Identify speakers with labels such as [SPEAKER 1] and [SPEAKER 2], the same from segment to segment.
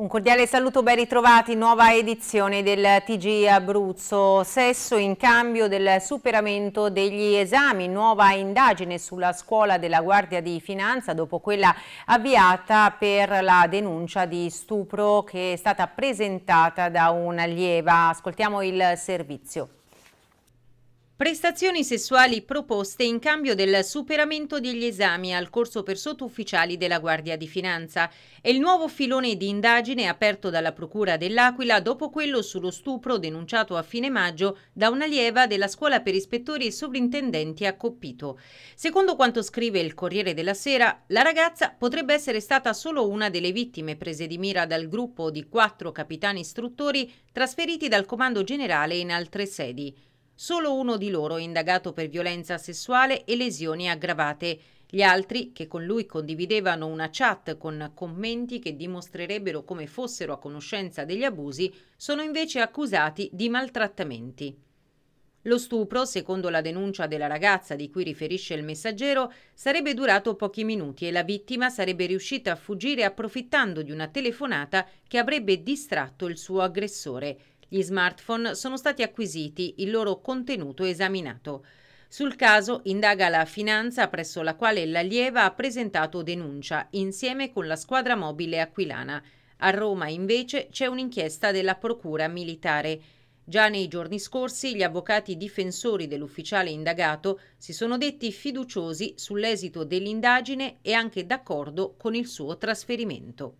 [SPEAKER 1] Un cordiale saluto, ben ritrovati, nuova edizione del TG Abruzzo. Sesso in cambio del superamento degli esami, nuova indagine sulla scuola della Guardia di Finanza dopo quella avviata per la denuncia di stupro che è stata presentata da una lieva. Ascoltiamo il servizio. Prestazioni sessuali proposte in cambio del superamento degli esami al corso per sottufficiali della Guardia di Finanza. È il nuovo filone di indagine aperto dalla Procura dell'Aquila dopo quello sullo stupro denunciato a fine maggio da una lieva della scuola per ispettori e sovrintendenti a Coppito. Secondo quanto scrive il Corriere della Sera, la ragazza potrebbe essere stata solo una delle vittime prese di mira dal gruppo di quattro capitani istruttori trasferiti dal Comando Generale in altre sedi. Solo uno di loro è indagato per violenza sessuale e lesioni aggravate. Gli altri, che con lui condividevano una chat con commenti che dimostrerebbero come fossero a conoscenza degli abusi, sono invece accusati di maltrattamenti. Lo stupro, secondo la denuncia della ragazza di cui riferisce il messaggero, sarebbe durato pochi minuti e la vittima sarebbe riuscita a fuggire approfittando di una telefonata che avrebbe distratto il suo aggressore. Gli smartphone sono stati acquisiti, il loro contenuto esaminato. Sul caso indaga la finanza presso la quale l'allieva ha presentato denuncia insieme con la squadra mobile aquilana. A Roma invece c'è un'inchiesta della Procura Militare. Già nei giorni scorsi gli avvocati difensori dell'ufficiale indagato si sono detti fiduciosi sull'esito dell'indagine e anche d'accordo con il suo trasferimento.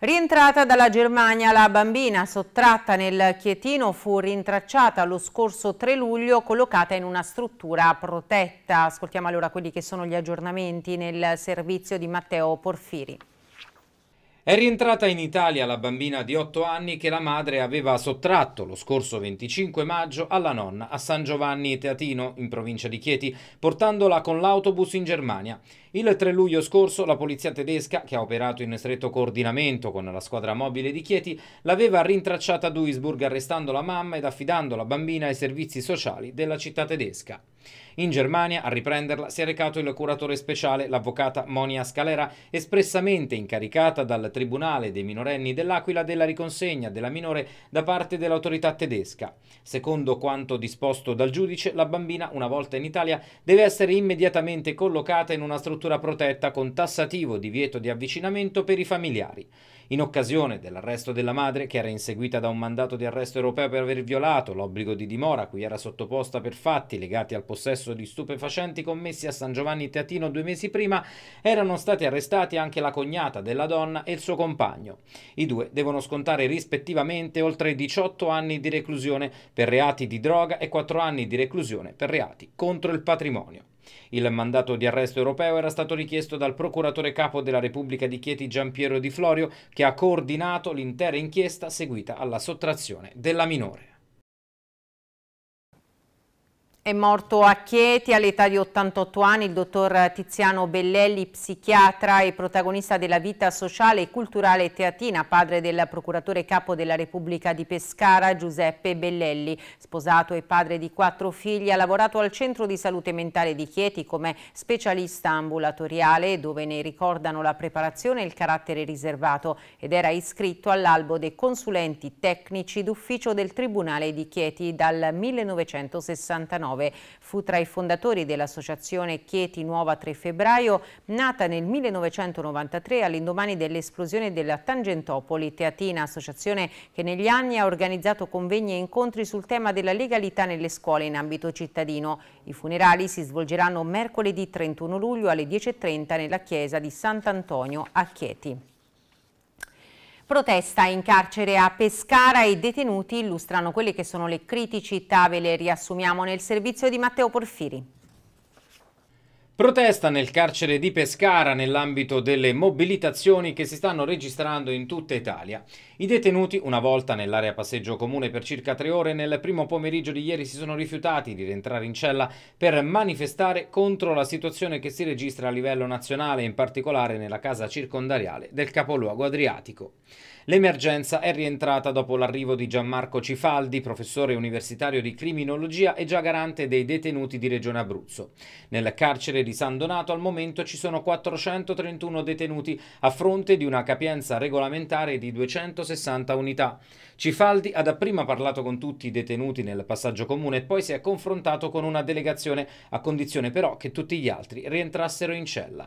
[SPEAKER 1] Rientrata dalla Germania, la bambina sottratta nel Chietino fu rintracciata lo scorso 3 luglio collocata in una struttura protetta. Ascoltiamo allora quelli che sono gli aggiornamenti nel servizio di Matteo Porfiri.
[SPEAKER 2] È rientrata in Italia la bambina di 8 anni che la madre aveva sottratto lo scorso 25 maggio alla nonna a San Giovanni Teatino, in provincia di Chieti, portandola con l'autobus in Germania. Il 3 luglio scorso la polizia tedesca, che ha operato in stretto coordinamento con la squadra mobile di Chieti, l'aveva rintracciata a Duisburg arrestando la mamma ed affidando la bambina ai servizi sociali della città tedesca. In Germania a riprenderla si è recato il curatore speciale, l'avvocata Monia Scalera, espressamente incaricata dal Tribunale dei minorenni dell'Aquila della riconsegna della minore da parte dell'autorità tedesca. Secondo quanto disposto dal giudice, la bambina, una volta in Italia, deve essere immediatamente collocata in una struttura protetta con tassativo divieto di avvicinamento per i familiari in occasione dell'arresto della madre, che era inseguita da un mandato di arresto europeo per aver violato l'obbligo di dimora a cui era sottoposta per fatti legati al possesso di stupefacenti commessi a San Giovanni Teatino due mesi prima, erano stati arrestati anche la cognata della donna e il suo compagno. I due devono scontare rispettivamente oltre 18 anni di reclusione per reati di droga e 4 anni di reclusione per reati contro il patrimonio. Il mandato di arresto europeo era stato richiesto dal procuratore capo della Repubblica di Chieti Giampiero Di Florio, che ha coordinato l'intera inchiesta seguita alla sottrazione della minore.
[SPEAKER 1] È morto a Chieti all'età di 88 anni il dottor Tiziano Bellelli, psichiatra e protagonista della vita sociale e culturale teatina, padre del procuratore capo della Repubblica di Pescara Giuseppe Bellelli. Sposato e padre di quattro figli, ha lavorato al centro di salute mentale di Chieti come specialista ambulatoriale dove ne ricordano la preparazione e il carattere riservato ed era iscritto all'albo dei consulenti tecnici d'ufficio del Tribunale di Chieti dal 1969. 19. Fu tra i fondatori dell'associazione Chieti Nuova 3 febbraio, nata nel 1993 all'indomani dell'esplosione della Tangentopoli Teatina, associazione che negli anni ha organizzato convegni e incontri sul tema della legalità nelle scuole in ambito cittadino. I funerali si svolgeranno mercoledì 31 luglio alle 10.30 nella chiesa di Sant'Antonio a Chieti. Protesta in carcere a Pescara e detenuti illustrano quelle che sono le criticità, ve le riassumiamo nel servizio di Matteo Porfiri.
[SPEAKER 2] Protesta nel carcere di Pescara nell'ambito delle mobilitazioni che si stanno registrando in tutta Italia. I detenuti, una volta nell'area passeggio comune per circa tre ore, nel primo pomeriggio di ieri si sono rifiutati di rientrare in cella per manifestare contro la situazione che si registra a livello nazionale, in particolare nella casa circondariale del capoluogo adriatico. L'emergenza è rientrata dopo l'arrivo di Gianmarco Cifaldi, professore universitario di criminologia e già garante dei detenuti di Regione Abruzzo. Nel carcere di San Donato al momento ci sono 431 detenuti a fronte di una capienza regolamentare di 260 unità. Cifaldi ha dapprima parlato con tutti i detenuti nel passaggio comune e poi si è confrontato con una delegazione a condizione però che tutti gli altri rientrassero in cella.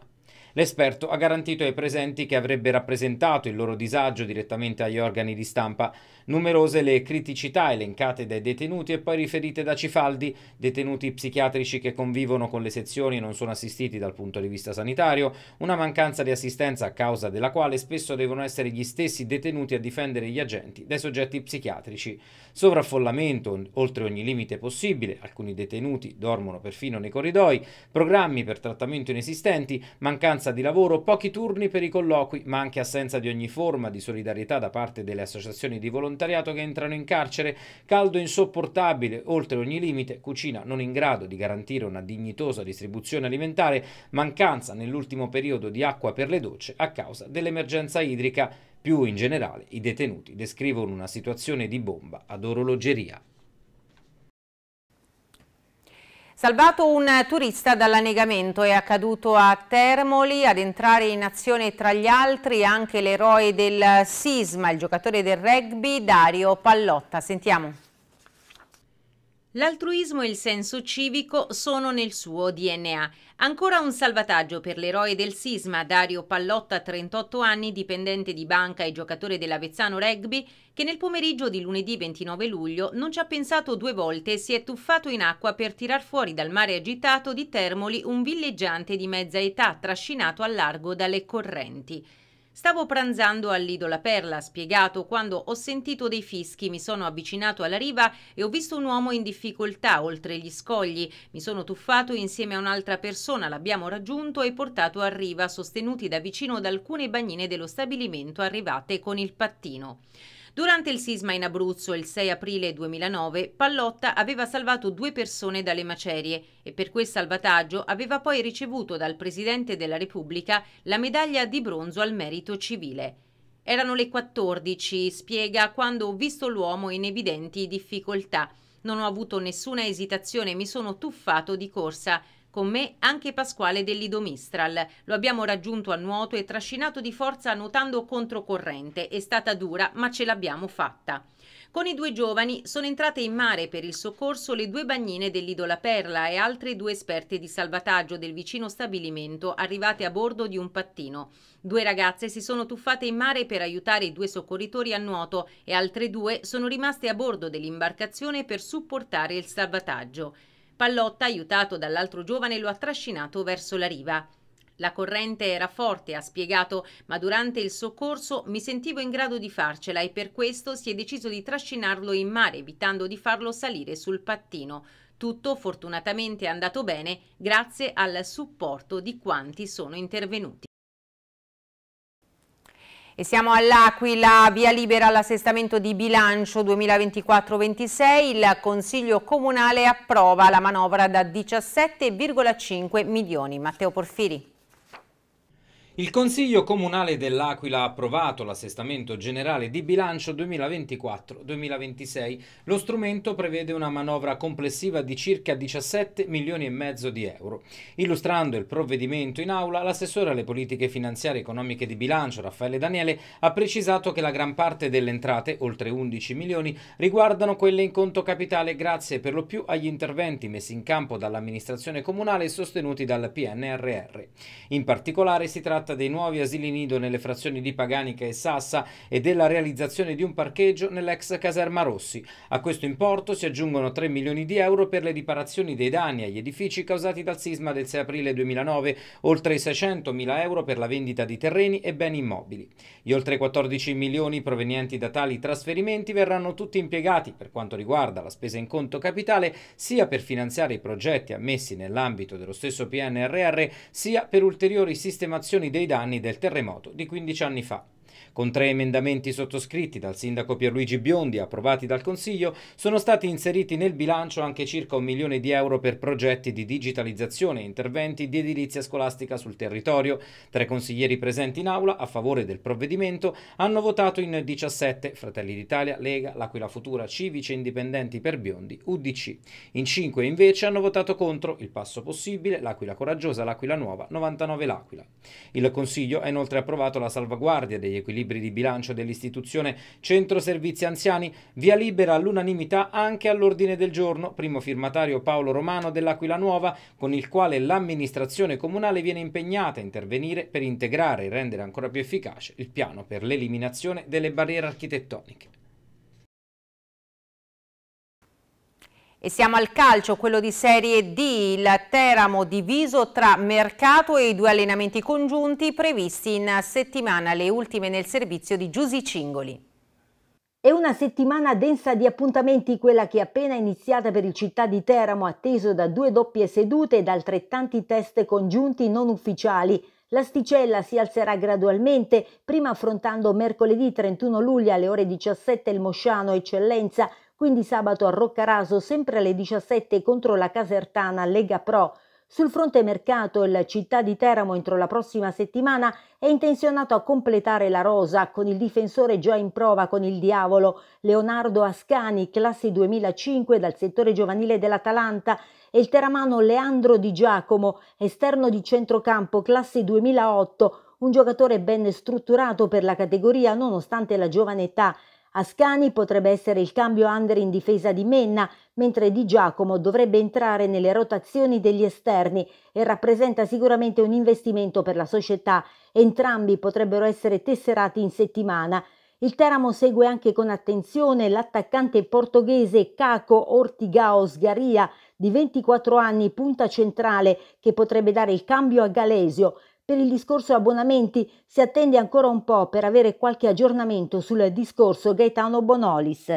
[SPEAKER 2] L'esperto ha garantito ai presenti che avrebbe rappresentato il loro disagio direttamente agli organi di stampa. Numerose le criticità elencate dai detenuti e poi riferite da Cifaldi, detenuti psichiatrici che convivono con le sezioni e non sono assistiti dal punto di vista sanitario, una mancanza di assistenza a causa della quale spesso devono essere gli stessi detenuti a difendere gli agenti dai soggetti psichiatrici. Sovraffollamento oltre ogni limite possibile, alcuni detenuti dormono perfino nei corridoi, programmi per trattamento inesistenti, mancanza mancanza di lavoro, pochi turni per i colloqui, ma anche assenza di ogni forma di solidarietà da parte delle associazioni di volontariato che entrano in carcere, caldo insopportabile oltre ogni limite, cucina non in grado di garantire una dignitosa distribuzione alimentare, mancanza nell'ultimo periodo di acqua per le docce a causa dell'emergenza idrica. Più in generale, i detenuti descrivono una situazione di bomba ad orologeria.
[SPEAKER 1] Salvato un turista dall'annegamento è accaduto a Termoli, ad entrare in azione tra gli altri anche l'eroe del sisma, il giocatore del rugby Dario Pallotta. Sentiamo. L'altruismo e il senso civico sono nel suo DNA. Ancora un salvataggio per l'eroe del sisma, Dario Pallotta, 38 anni, dipendente di banca e giocatore dell'Avezzano Rugby, che nel pomeriggio di lunedì 29 luglio non ci ha pensato due volte e si è tuffato in acqua per tirar fuori dal mare agitato di Termoli un villeggiante di mezza età trascinato al largo dalle correnti. Stavo pranzando al Lido La Perla, spiegato, quando ho sentito dei fischi, mi sono avvicinato alla riva e ho visto un uomo in difficoltà oltre gli scogli. Mi sono tuffato insieme a un'altra persona, l'abbiamo raggiunto e portato a riva, sostenuti da vicino da alcune bagnine dello stabilimento arrivate con il pattino. Durante il sisma in Abruzzo il 6 aprile 2009, Pallotta aveva salvato due persone dalle macerie e per quel salvataggio aveva poi ricevuto dal Presidente della Repubblica la medaglia di bronzo al merito civile. Erano le 14, spiega, quando ho visto l'uomo in evidenti difficoltà. Non ho avuto nessuna esitazione, mi sono tuffato di corsa. Con me anche Pasquale Dell'Ido Mistral. Lo abbiamo raggiunto a nuoto e trascinato di forza nuotando controcorrente. È stata dura, ma ce l'abbiamo fatta. Con i due giovani sono entrate in mare per il soccorso le due bagnine dell'Idola Perla e altre due esperte di salvataggio del vicino stabilimento arrivate a bordo di un pattino. Due ragazze si sono tuffate in mare per aiutare i due soccorritori a nuoto e altre due sono rimaste a bordo dell'imbarcazione per supportare il salvataggio. Pallotta, aiutato dall'altro giovane, lo ha trascinato verso la riva. La corrente era forte, ha spiegato, ma durante il soccorso mi sentivo in grado di farcela e per questo si è deciso di trascinarlo in mare, evitando di farlo salire sul pattino. Tutto fortunatamente è andato bene grazie al supporto di quanti sono intervenuti. E siamo all'Aquila, via libera all'assestamento di bilancio 2024-26. Il Consiglio Comunale approva la manovra da 17,5 milioni. Matteo Porfiri.
[SPEAKER 2] Il Consiglio Comunale dell'Aquila ha approvato l'assestamento generale di bilancio 2024-2026. Lo strumento prevede una manovra complessiva di circa 17 milioni e mezzo di euro. Illustrando il provvedimento in aula, l'assessore alle politiche finanziarie e economiche di bilancio, Raffaele Daniele, ha precisato che la gran parte delle entrate, oltre 11 milioni, riguardano quelle in conto capitale grazie per lo più agli interventi messi in campo dall'amministrazione comunale e sostenuti dal PNRR. In particolare si tratta tratta dei nuovi asili nido nelle frazioni di Paganica e Sassa e della realizzazione di un parcheggio nell'ex caserma Rossi. A questo importo si aggiungono 3 milioni di euro per le riparazioni dei danni agli edifici causati dal sisma del 6 aprile 2009, oltre 600 mila euro per la vendita di terreni e beni immobili. Gli oltre 14 milioni provenienti da tali trasferimenti verranno tutti impiegati per quanto riguarda la spesa in conto capitale, sia per finanziare i progetti ammessi nell'ambito dello stesso PNRR, sia per ulteriori sistemazioni dei danni del terremoto di 15 anni fa. Con tre emendamenti sottoscritti dal sindaco Pierluigi Biondi approvati dal Consiglio, sono stati inseriti nel bilancio anche circa un milione di euro per progetti di digitalizzazione e interventi di edilizia scolastica sul territorio. Tre consiglieri presenti in aula a favore del provvedimento hanno votato in 17 Fratelli d'Italia, Lega, L'Aquila Futura, Civici e Indipendenti per Biondi, UDC. In 5 invece hanno votato contro Il Passo Possibile, L'Aquila Coraggiosa, L'Aquila Nuova, 99 L'Aquila. Il Consiglio ha inoltre approvato la salvaguardia degli equilibri equilibri di bilancio dell'istituzione Centro Servizi Anziani, via libera all'unanimità anche all'ordine del giorno, primo firmatario Paolo Romano dell'Aquila Nuova, con il quale l'amministrazione comunale viene impegnata a intervenire per integrare e rendere ancora più efficace il piano per l'eliminazione delle barriere architettoniche. E
[SPEAKER 1] siamo al calcio, quello di Serie D, il Teramo diviso tra mercato e i due allenamenti congiunti previsti in settimana, le ultime nel servizio di Giusy Cingoli.
[SPEAKER 3] È una settimana densa di appuntamenti quella che è appena iniziata per il città di Teramo, atteso da due doppie sedute ed altrettanti test congiunti non ufficiali. L'asticella si alzerà gradualmente, prima affrontando mercoledì 31 luglio alle ore 17 il Mosciano Eccellenza, quindi sabato a Roccaraso, sempre alle 17 contro la Casertana Lega Pro. Sul fronte mercato, il Città di Teramo entro la prossima settimana è intenzionato a completare la rosa con il difensore già in prova con il diavolo, Leonardo Ascani, classe 2005 dal settore giovanile dell'Atalanta, e il teramano Leandro Di Giacomo, esterno di centrocampo, classe 2008, un giocatore ben strutturato per la categoria nonostante la giovane età, Ascani potrebbe essere il cambio under in difesa di Menna, mentre Di Giacomo dovrebbe entrare nelle rotazioni degli esterni e rappresenta sicuramente un investimento per la società. Entrambi potrebbero essere tesserati in settimana. Il Teramo segue anche con attenzione l'attaccante portoghese Caco Ortigaos Garia, di 24 anni, punta centrale, che potrebbe dare il cambio a Galesio. Per il discorso abbonamenti si attende ancora un po' per avere qualche aggiornamento sul discorso Gaetano Bonolis.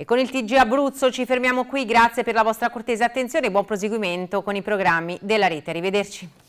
[SPEAKER 1] E con il TG Abruzzo ci fermiamo qui, grazie per la vostra cortese attenzione e buon proseguimento con i programmi della rete. Arrivederci.